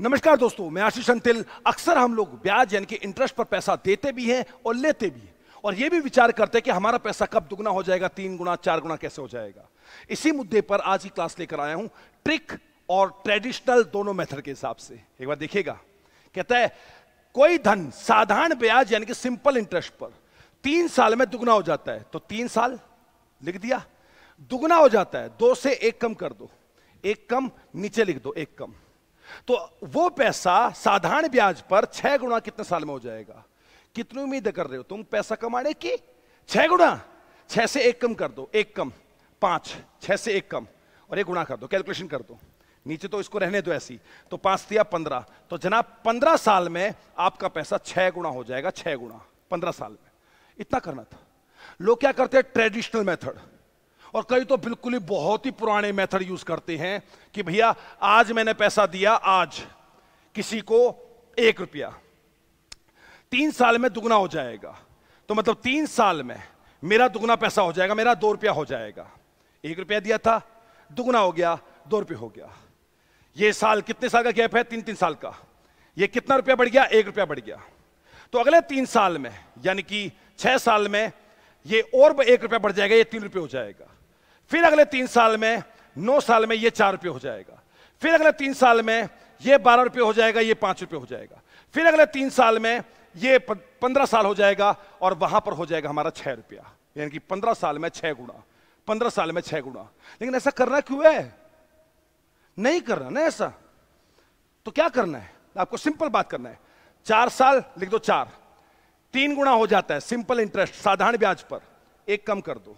नमस्कार दोस्तों मैं आशीष अंतिल अक्सर हम लोग ब्याज यानी कि इंटरेस्ट पर पैसा देते भी हैं और लेते भी हैं और यह भी विचार करते हैं कि हमारा पैसा कब दुगना हो जाएगा तीन गुना चार गुना कैसे हो जाएगा इसी मुद्दे पर आज की क्लास लेकर आया हूं ट्रिक और ट्रेडिशनल दोनों मेथड के हिसाब से एक बार देखिएगा कहता है कोई धन साधारण ब्याज यानी कि सिंपल इंटरेस्ट पर तीन साल में दुगना हो जाता है तो तीन साल लिख दिया दुगना हो जाता है दो से एक कम कर दो एक कम नीचे लिख दो एक कम तो वो पैसा साधारण ब्याज पर छह गुना कितने साल में हो जाएगा कितनी उम्मीद कर रहे हो तुम पैसा कमाने की छह गुना छह से एक कम कर दो एक कम पांच छह से एक कम और एक गुणा कर दो कैलकुलेशन कर दो नीचे तो इसको रहने दो ऐसी तो पांच दिया पंद्रह तो जनाब पंद्रह साल में आपका पैसा छह गुणा हो जाएगा छह गुणा पंद्रह साल में इतना करना था लोग क्या करते हैं ट्रेडिशनल मेथड और कई तो बिल्कुल ही बहुत ही पुराने मेथड यूज करते हैं कि भैया आज मैंने पैसा दिया आज किसी को एक रुपया तीन साल में दुगना हो जाएगा तो मतलब तीन साल में मेरा दुगना पैसा हो जाएगा मेरा दो रुपया हो जाएगा एक रुपया दिया था दुगना हो गया दो रुपये हो गया ये साल कितने साल का गैप है तीन तीन साल का ये कितना रुपया बढ़ गया एक रुपया बढ़ गया तो अगले तीन साल में यानी कि छह साल में ये और एक रुपया बढ़ जाएगा ये तीन रुपये हो जाएगा फिर अगले तीन साल में नौ साल में ये चार रुपये हो जाएगा फिर अगले तीन साल में ये बारह रुपये हो जाएगा ये पाँच रुपये हो जाएगा फिर अगले तीन साल में ये पंद्रह साल हो जाएगा और वहां पर हो जाएगा हमारा छः रुपया यानी कि पंद्रह साल में छः गुणा पंद्रह साल में छः गुणा लेकिन ऐसा करना क्यों है नहीं करना ना ऐसा तो क्या करना है आपको सिंपल बात करना है चार साल लिख दो चार तीन गुणा हो जाता है सिंपल इंटरेस्ट साधारण ब्याज पर एक कम कर दो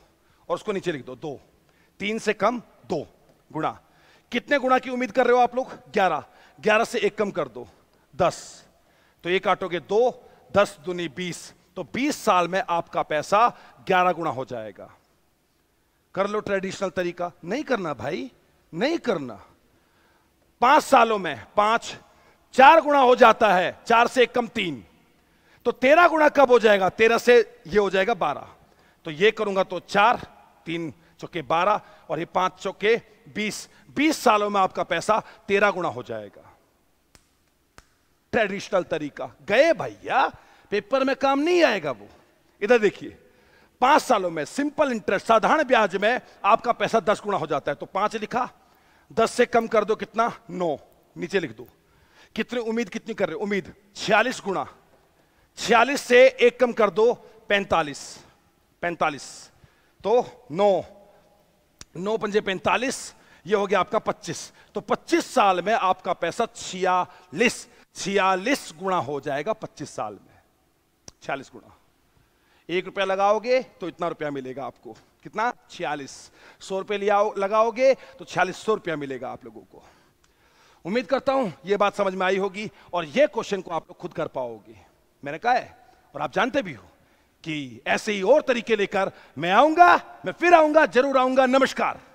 और उसको नीचे लिख दो दो तीन से कम दो गुणा कितने गुणा की उम्मीद कर रहे हो आप लोग ग्यारह ग्यारह से एक कम कर दो दस तो ये काटोगे दो दस दुनी बीस तो बीस साल में आपका पैसा ग्यारह गुणा हो जाएगा कर लो ट्रेडिशनल तरीका नहीं करना भाई नहीं करना पांच सालों में पांच चार गुणा हो जाता है चार से एक कम तीन तो तेरह गुणा कब हो जाएगा तेरह से ये हो जाएगा बारह तो ये करूंगा तो चार तीन चौके बारह और ये पांच चौके बीस बीस सालों में आपका पैसा तेरह गुना हो जाएगा ट्रेडिशनल तरीका गए भैया पेपर में काम नहीं आएगा वो इधर देखिए पांच सालों में सिंपल इंटरेस्ट साधारण ब्याज में आपका पैसा दस गुना हो जाता है तो पांच लिखा दस से कम कर दो कितना नौ नीचे लिख दो कितने उम्मीद कितनी कर रहे उम्मीद छियालीस गुना छियालीस से एक कम कर दो पैंतालीस पैंतालीस तो नौ नौ पंजे पैंतालीस ये हो गया आपका पच्चीस तो पच्चीस साल में आपका पैसा छियालीस छियालीस गुणा हो जाएगा पच्चीस साल में छियालीस गुणा एक रुपया लगाओगे तो इतना रुपया मिलेगा आपको कितना छियालीस सौ रुपये लिया लगाओगे तो छियालीस सौ रुपया मिलेगा आप लोगों को उम्मीद करता हूं ये बात समझ में आई होगी और ये क्वेश्चन को आप लोग खुद कर पाओगे मैंने कहा है और आप जानते भी हो कि ऐसे ही और तरीके लेकर मैं आऊंगा मैं फिर आऊंगा जरूर आऊंगा नमस्कार